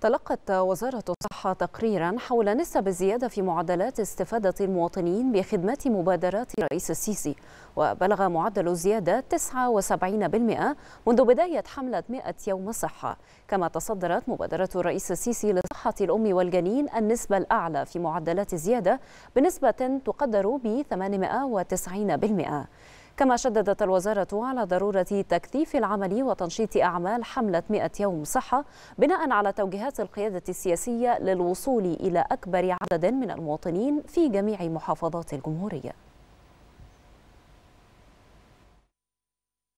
تلقت وزارة الصحة تقريرا حول نسب الزيادة في معدلات استفادة المواطنين بخدمات مبادرات رئيس السيسي وبلغ معدل الزيادة 79% منذ بداية حملة 100 يوم صحة كما تصدرت مبادرة الرئيس السيسي لصحة الأم والجنين النسبة الأعلى في معدلات الزيادة بنسبة تقدر ب 890% كما شددت الوزارة على ضرورة تكثيف العمل وتنشيط أعمال حملة 100 يوم صحة بناء على توجيهات القيادة السياسية للوصول إلى أكبر عدد من المواطنين في جميع محافظات الجمهورية